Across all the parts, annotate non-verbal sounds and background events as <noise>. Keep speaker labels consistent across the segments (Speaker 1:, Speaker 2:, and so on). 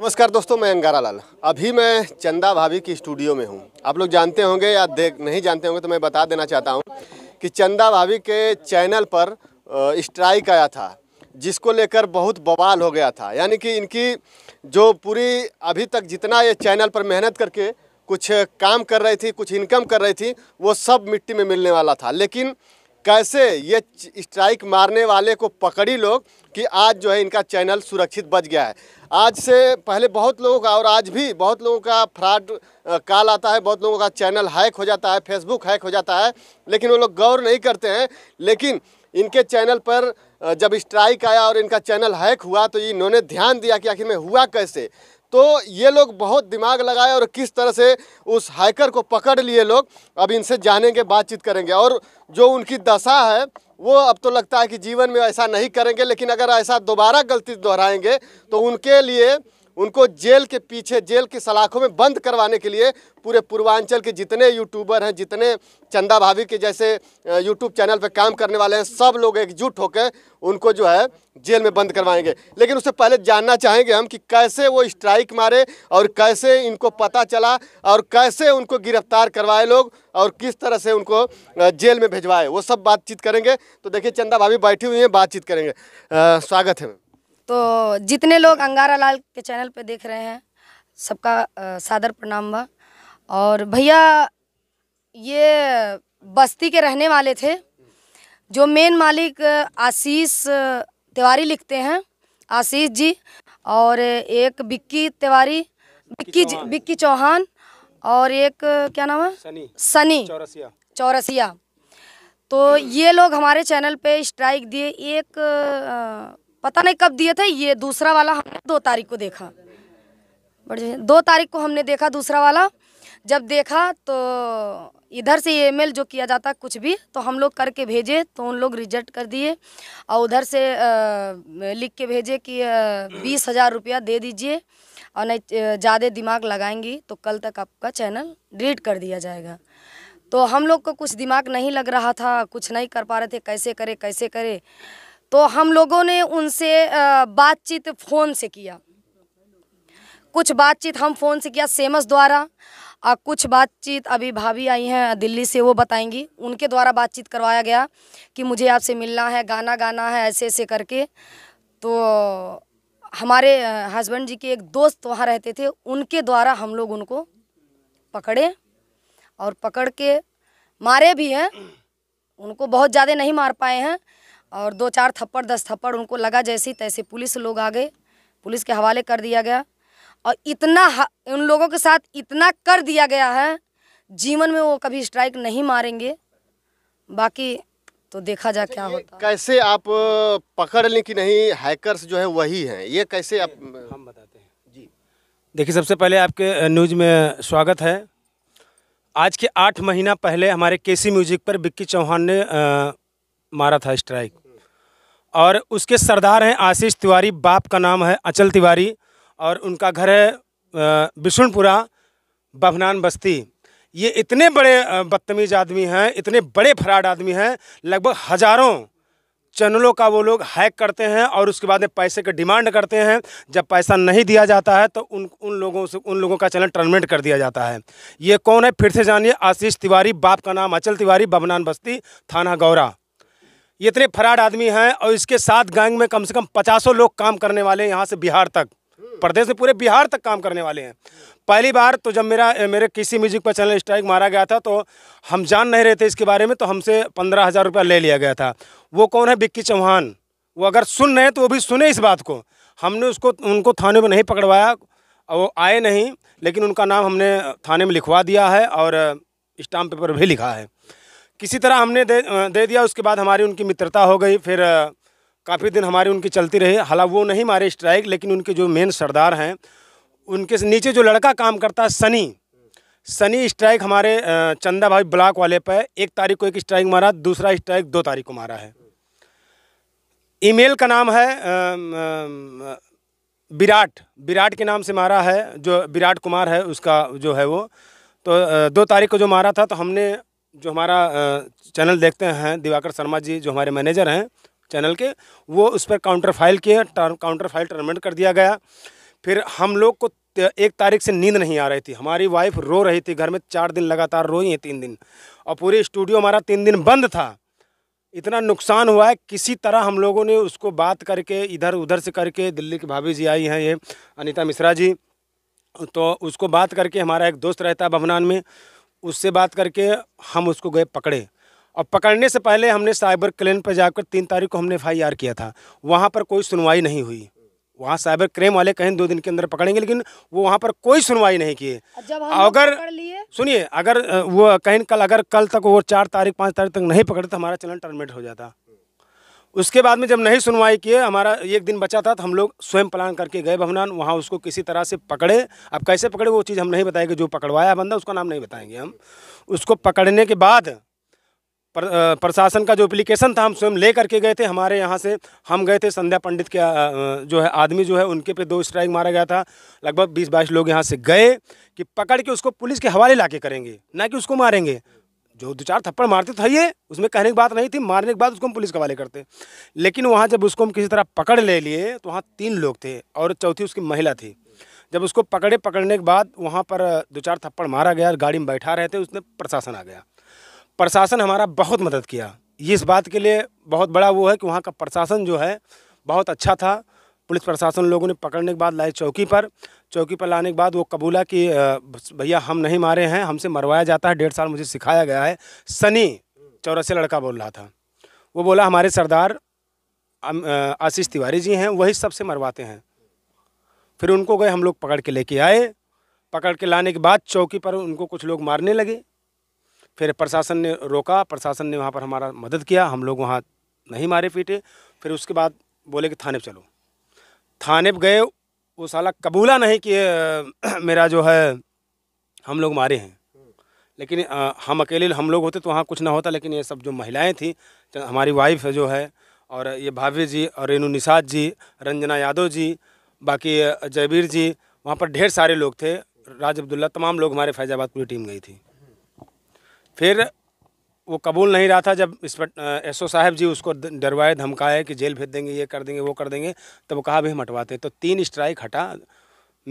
Speaker 1: नमस्कार दोस्तों मैं अंगारा लाल अभी मैं चंदा भाभी की स्टूडियो में हूँ आप लोग जानते होंगे या देख नहीं जानते होंगे तो मैं बता देना चाहता हूँ कि चंदा भाभी के चैनल पर स्ट्राइक आया था जिसको लेकर बहुत बवाल हो गया था यानी कि इनकी जो पूरी अभी तक जितना ये चैनल पर मेहनत करके कुछ काम कर रही थी कुछ इनकम कर रही थी वो सब मिट्टी में मिलने वाला था लेकिन कैसे ये स्ट्राइक मारने वाले को पकड़ी लोग कि आज जो है इनका चैनल सुरक्षित बच गया है आज से पहले बहुत लोगों का और आज भी बहुत लोगों का फ्रॉड कॉल आता है बहुत लोगों का चैनल हैक हो जाता है फेसबुक हैक हो जाता है लेकिन वो लोग गौर नहीं करते हैं लेकिन इनके चैनल पर जब स्ट्राइक आया और इनका चैनल हैक हुआ तो इन्होंने ध्यान दिया कि आखिर में हुआ कैसे तो ये लोग बहुत दिमाग लगाए और किस तरह से उस हाइकर को पकड़ लिए लोग अब इनसे जानेंगे बातचीत करेंगे और जो उनकी दशा है वो अब तो लगता है कि जीवन में ऐसा नहीं करेंगे लेकिन अगर ऐसा दोबारा गलती दोहराएंगे तो उनके लिए उनको जेल के पीछे जेल की सलाखों में बंद करवाने के लिए पूरे पूर्वांचल के जितने यूट्यूबर हैं जितने चंदा भाभी के जैसे यूट्यूब चैनल पर काम करने वाले हैं सब लोग एकजुट होकर उनको जो है जेल में बंद करवाएंगे लेकिन उससे पहले जानना चाहेंगे हम कि कैसे वो स्ट्राइक मारे और कैसे इनको पता चला और कैसे उनको गिरफ्तार करवाए लोग और किस तरह से उनको जेल में भिजवाए वो सब बातचीत करेंगे तो देखिए चंदा भाभी बैठी हुई हैं बातचीत करेंगे स्वागत है मैम
Speaker 2: तो जितने लोग अंगारा लाल के चैनल पे देख रहे हैं सबका सादर प्रणाम बा और भैया ये बस्ती के रहने वाले थे जो मेन मालिक आशीष तिवारी लिखते हैं आशीष जी और एक बिक्की तिवारी बिक्की बिक्की चौहान और एक क्या नाम है
Speaker 3: सनी सनी चौरसिया
Speaker 2: चौरसिया तो ये लोग हमारे चैनल पे स्ट्राइक दिए एक आ, पता नहीं कब दिए थे ये दूसरा वाला हमने दो तारीख को देखा बढ़िया दो तारीख को हमने देखा दूसरा वाला जब देखा तो इधर से ई जो किया जाता कुछ भी तो हम लोग करके भेजे तो उन लोग रिजेक्ट कर दिए और उधर से आ, लिख के भेजे कि बीस हज़ार रुपया दे दीजिए और नहीं ज़्यादा दिमाग लगाएंगी तो कल तक आपका चैनल डिलीट कर दिया जाएगा तो हम लोग को कुछ दिमाग नहीं लग रहा था कुछ नहीं कर पा रहे थे कैसे करे कैसे करे तो हम लोगों ने उनसे बातचीत फ़ोन से किया कुछ बातचीत हम फ़ोन से किया सेमस द्वारा और कुछ बातचीत अभी भाभी आई हैं दिल्ली से वो बताएंगी उनके द्वारा बातचीत करवाया गया कि मुझे आपसे मिलना है गाना गाना है ऐसे ऐसे करके तो हमारे हस्बैंड जी के एक दोस्त वहाँ रहते थे उनके द्वारा हम लोग उनको पकड़े और पकड़ के मारे भी हैं उनको बहुत ज़्यादा नहीं मार पाए हैं और दो चार थप्पड़ दस थप्पड़ उनको लगा जैसे तैसे पुलिस लोग आ गए पुलिस के हवाले कर दिया गया और इतना उन लोगों के साथ इतना कर दिया गया है जीवन में वो कभी स्ट्राइक नहीं मारेंगे बाकी तो देखा जा अच्छा, क्या होता
Speaker 1: कैसे आप पकड़ लें कि नहीं हैकर्स जो है वही हैं ये कैसे आप हम बताते हैं
Speaker 3: जी देखिए सबसे पहले आपके न्यूज में स्वागत है आज के आठ महीना पहले हमारे केसी म्यूजिक पर बिक्की चौहान ने आ, मारा था स्ट्राइक और उसके सरदार हैं आशीष तिवारी बाप का नाम है अचल तिवारी और उनका घर है बिशुनपुरा बभनान बस्ती ये इतने बड़े बदतमीज़ आदमी हैं इतने बड़े फ्राड आदमी हैं लगभग हज़ारों चैनलों का वो लोग हैक करते हैं और उसके बाद में पैसे का डिमांड करते हैं जब पैसा नहीं दिया जाता है तो उन उन लोगों से उन लोगों का चैनल टर्मिनेट कर दिया जाता है ये कौन है फिर से जानिए आशीष तिवारी बाप का नाम अचल तिवारी बबनान बस्ती थाना गौरा ये इतने फराड आदमी हैं और इसके साथ गैंग में कम से कम पचासों लोग काम करने वाले हैं यहाँ से बिहार तक हम्म। प्रदेश में पूरे बिहार तक काम करने वाले हैं पहली बार तो जब मेरा मेरे किसी म्यूजिक पर चैनल स्ट्राइक मारा गया था तो हम जान नहीं रहे थे इसके बारे में तो हमसे पंद्रह हज़ार रुपया ले लिया गया था वो कौन है बिक्की चौहान वो अगर सुन रहे हैं तो वो भी सुने इस बात को हमने उसको उनको थाने में नहीं पकड़वाया वो आए नहीं लेकिन उनका नाम हमने थाने में लिखवा दिया है और स्टाम्प पेपर भी लिखा है किसी तरह हमने दे दे दिया उसके बाद हमारी उनकी मित्रता हो गई फिर काफ़ी दिन हमारी उनकी चलती रही हालांकि वो नहीं मारे स्ट्राइक लेकिन उनके जो मेन सरदार हैं उनके नीचे जो लड़का काम करता है सनी सनी स्ट्राइक हमारे चंदा भाई ब्लॉक वाले पर एक तारीख को एक स्ट्राइक मारा दूसरा स्ट्राइक दो तारीख को मारा है ईमेल का नाम है विराट विराट के नाम से मारा है जो विराट कुमार है उसका जो है वो तो दो तारीख को जो मारा था तो हमने जो हमारा चैनल देखते हैं दिवाकर शर्मा जी जो हमारे मैनेजर हैं चैनल के वो उस पर काउंटर फाइल किए काउंटर फाइल टर्मिनेट कर दिया गया फिर हम लोग को एक तारीख से नींद नहीं आ रही थी हमारी वाइफ रो रही थी घर में चार दिन लगातार रोई हैं तीन दिन और पूरी स्टूडियो हमारा तीन दिन बंद था इतना नुकसान हुआ है किसी तरह हम लोगों ने उसको बात करके इधर उधर से करके दिल्ली की भाभी जी आई हैं ये अनिता मिश्रा जी तो उसको बात करके हमारा एक दोस्त रहता है बमनान में उससे बात करके हम उसको गए पकड़े और पकड़ने से पहले हमने साइबर क्लेन पर जाकर तीन तारीख को हमने एफ किया था वहाँ पर कोई सुनवाई नहीं हुई वहाँ साइबर क्राइम वाले कहें दो दिन के अंदर पकड़ेंगे लेकिन वो वहाँ पर कोई सुनवाई नहीं किए अगर सुनिए अगर वो कहें कल अगर कल तक वो चार तारीख पाँच तारीख तक नहीं पकड़े तो हमारा चलन टर्मिनेट हो जाता उसके बाद में जब नहीं सुनवाई किए हमारा एक दिन बचा था तो हम लोग स्वयं प्लान करके गए भवनान वहाँ उसको किसी तरह से पकड़े अब कैसे पकड़े वो चीज़ हम नहीं बताएंगे जो पकड़वाया बंदा उसका नाम नहीं बताएंगे हम उसको पकड़ने के बाद पर, प्रशासन का जो एप्लीकेशन था हम स्वयं ले करके गए थे हमारे यहाँ से हम गए थे संध्या पंडित के जो है आदमी जो है उनके पे दो स्ट्राइक मारा गया था लगभग बीस बाईस लोग यहाँ से गए कि पकड़ के उसको पुलिस के हवाले ला के करेंगे ना कि उसको मारेंगे जो दो चार थप्पड़ मारते थे तो ये उसमें कहने की बात नहीं थी मारने के बाद उसको हम पुलिस के हवाले करते लेकिन वहाँ जब उसको हम किसी तरह पकड़ ले लिए तो वहाँ तीन लोग थे और चौथी उसकी महिला थी जब उसको पकड़े पकड़ने के बाद वहाँ पर दो चार थप्पड़ मारा गया गाड़ी में बैठा रहे थे उसने प्रशासन आ गया प्रशासन हमारा बहुत मदद किया ये इस बात के लिए बहुत बड़ा वो है कि वहाँ का प्रशासन जो है बहुत अच्छा था पुलिस प्रशासन लोगों ने पकड़ने के बाद लाए चौकी पर चौकी पर लाने के बाद वो कबूला कि भैया हम नहीं मारे हैं हमसे मरवाया जाता है डेढ़ साल मुझे सिखाया गया है सनी चौरस लड़का बोल रहा था वो बोला हमारे सरदार आशीष तिवारी जी हैं वही सबसे मरवाते हैं फिर उनको गए हम लोग पकड़ के लेके आए पकड़ के लाने के बाद चौकी पर उनको कुछ लोग मारने लगे फिर प्रशासन ने रोका प्रशासन ने वहाँ पर हमारा मदद किया हम लोग वहाँ नहीं मारे पीटे फिर उसके बाद बोले कि थाने चलो थाने पर गए वो साला कबूला नहीं कि <clears throat> मेरा जो है हम लोग मारे हैं लेकिन हम अकेले हम लोग होते तो वहाँ कुछ ना होता लेकिन ये सब जो महिलाएं थी तो हमारी वाइफ है जो है और ये भाव्य जी और रेनू निषाद जी रंजना यादव जी बाकी जयवीर जी वहाँ पर ढेर सारे लोग थे राज अब्दुल्ला तमाम लोग हमारे फैजाबाद पूरी टीम गई थी फिर वो कबूल नहीं रहा था जब एस ओ साहब जी उसको डरवाए धमकाए कि जेल भेज देंगे ये कर देंगे वो कर देंगे तो वो कहा भी हम हटवाते तो तीन स्ट्राइक हटा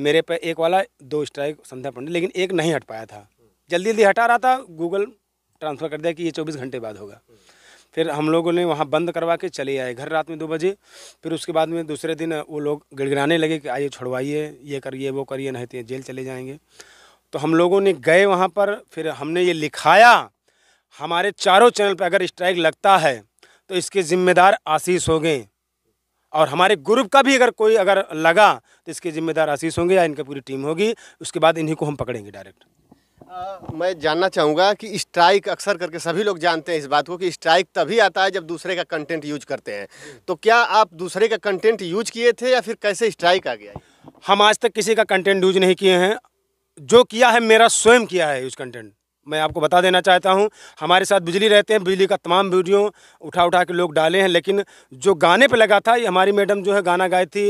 Speaker 3: मेरे पे एक वाला दो स्ट्राइक संध्या पंडित लेकिन एक नहीं हट पाया था जल्दी जल्दी हटा रहा था गूगल ट्रांसफ़र कर दिया कि ये चौबीस घंटे बाद होगा फिर हम लोगों ने वहाँ बंद करवा के चले आए घर रात में दो बजे फिर उसके बाद में दूसरे दिन वो लोग गिड़गिड़ाने लगे कि आइए छुड़वाइए ये करिए वो करिए नहीं तो जेल चले जाएंगे तो हम लोगों ने गए वहाँ पर फिर हमने ये लिखाया हमारे चारों चैनल पर अगर स्ट्राइक लगता है तो इसके ज़िम्मेदार आशीष होंगे और हमारे ग्रुप का भी अगर कोई अगर लगा तो इसके ज़िम्मेदार आशीष होंगे या
Speaker 1: इनकी पूरी टीम होगी उसके बाद इन्हीं को हम पकड़ेंगे डायरेक्ट मैं जानना चाहूँगा कि स्ट्राइक अक्सर करके सभी लोग जानते हैं इस बात को कि स्ट्राइक तभी आता है जब दूसरे का कंटेंट यूज करते हैं तो क्या आप दूसरे का कंटेंट यूज किए थे या फिर कैसे स्ट्राइक आ गया हम आज तक किसी का
Speaker 3: कंटेंट यूज नहीं किए हैं जो किया है मेरा स्वयं किया है यूज कंटेंट मैं आपको बता देना चाहता हूं हमारे साथ बिजली रहते हैं बिजली का तमाम वीडियो उठा उठा के लोग डाले हैं लेकिन जो गाने पे लगा था ये हमारी मैडम जो है गाना गाई थी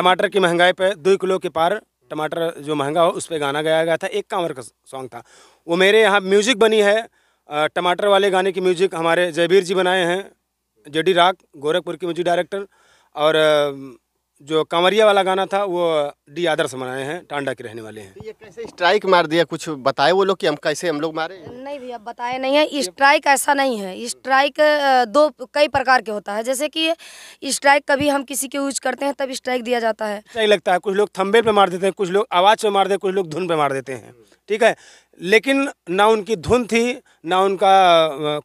Speaker 3: टमाटर की महंगाई पे दो किलो के पार टमाटर जो महंगा हो उस पर गाना गाया गया था एक कांवर का सॉन्ग था वो मेरे यहाँ म्यूज़िक बनी है टमाटर वाले गाने की म्यूज़िक हमारे जयबीर जी बनाए हैं जे राग गोरखपुर के म्यूजिक डायरेक्टर और जो कांवरिया वाला गाना था वो
Speaker 1: डी आदर्श मनाए हैं टांडा के रहने वाले हैं ये कैसे स्ट्राइक मार दिया कुछ बताए वो लोग कि हम कैसे हम लोग मारे नहीं
Speaker 2: भैया बताए नहीं है स्ट्राइक ऐसा नहीं है स्ट्राइक दो कई प्रकार के होता है जैसे कि स्ट्राइक कभी हम किसी के यूज करते हैं तब स्ट्राइक दिया जाता है
Speaker 1: सही लगता है
Speaker 3: कुछ लोग थम्बे पे मार देते हैं कुछ लोग आवाज़ पे मार देते हैं कुछ लोग धुन पे मार देते हैं ठीक है लेकिन ना उनकी धुन थी ना उनका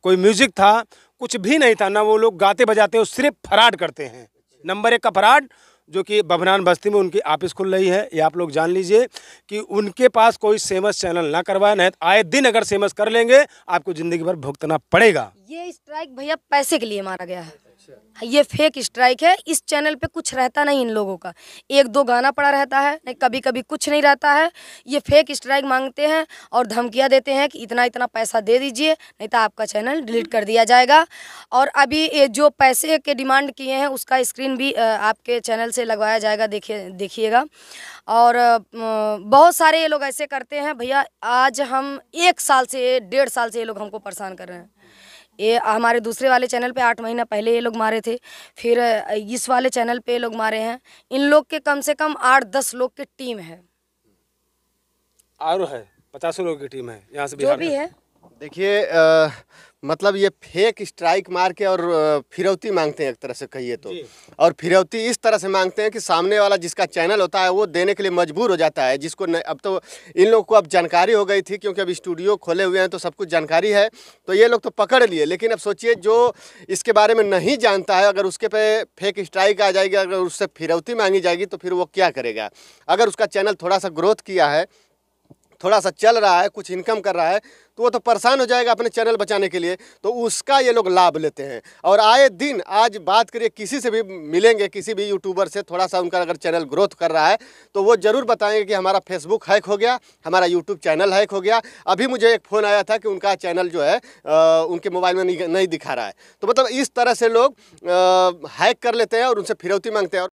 Speaker 3: कोई म्यूजिक था कुछ भी नहीं था ना वो लोग गाते बजाते सिर्फ फराड करते हैं नंबर एक का फराड जो कि बभनान बस्ती में उनकी ऑफिस खुल रही है ये आप लोग जान लीजिए कि उनके पास कोई सेमस चैनल ना करवाए नहीं तो आए दिन अगर सेमस कर लेंगे आपको ज़िंदगी भर भुगतना पड़ेगा
Speaker 2: ये स्ट्राइक भैया पैसे के लिए मारा गया है ये फेक स्ट्राइक है इस चैनल पे कुछ रहता नहीं इन लोगों का एक दो गाना पड़ा रहता है नहीं कभी कभी कुछ नहीं रहता है ये फेक स्ट्राइक मांगते हैं और धमकियां देते हैं कि इतना इतना पैसा दे दीजिए नहीं तो आपका चैनल डिलीट कर दिया जाएगा और अभी ये जो पैसे के डिमांड किए हैं उसका स्क्रीन भी आपके चैनल से लगवाया जाएगा देखिए देखिएगा और बहुत सारे ये लोग ऐसे करते हैं भैया आज हम एक साल से डेढ़ साल से ये लोग हमको परेशान कर रहे हैं ये हमारे दूसरे वाले चैनल पे आठ महीना पहले ये लोग मारे थे फिर इस वाले चैनल पे ये लोग मारे हैं इन लोग के कम से कम आठ दस लोग की टीम है और
Speaker 3: है पचासों लोग की टीम है
Speaker 2: यहाँ से जो भी है
Speaker 1: देखिए मतलब ये फेक स्ट्राइक मार के और फिरौती मांगते हैं एक तरह से कहिए तो और फिरौती इस तरह से मांगते हैं कि सामने वाला जिसका चैनल होता है वो देने के लिए मजबूर हो जाता है जिसको न, अब तो इन लोग को अब जानकारी हो गई थी क्योंकि अब स्टूडियो खोले हुए हैं तो सब कुछ जानकारी है तो ये लोग तो पकड़ लिए लेकिन अब सोचिए जो इसके बारे में नहीं जानता है अगर उसके पे फेक स्ट्राइक आ जाएगी अगर उससे फिरौती मांगी जाएगी तो फिर वो क्या करेगा अगर उसका चैनल थोड़ा सा ग्रोथ किया है थोड़ा सा चल रहा है कुछ इनकम कर रहा है तो वो तो परेशान हो जाएगा अपने चैनल बचाने के लिए तो उसका ये लोग लाभ लेते हैं और आए दिन आज बात करिए किसी से भी मिलेंगे किसी भी यूट्यूबर से थोड़ा सा उनका अगर चैनल ग्रोथ कर रहा है तो वो ज़रूर बताएंगे कि हमारा फेसबुक हैक हो गया हमारा यूट्यूब चैनल हैक हो गया अभी मुझे एक फ़ोन आया था कि उनका चैनल जो है उनके मोबाइल में नहीं, नहीं दिखा रहा है तो मतलब इस तरह से लोग हैक कर लेते हैं और उनसे फिरौती मांगते हैं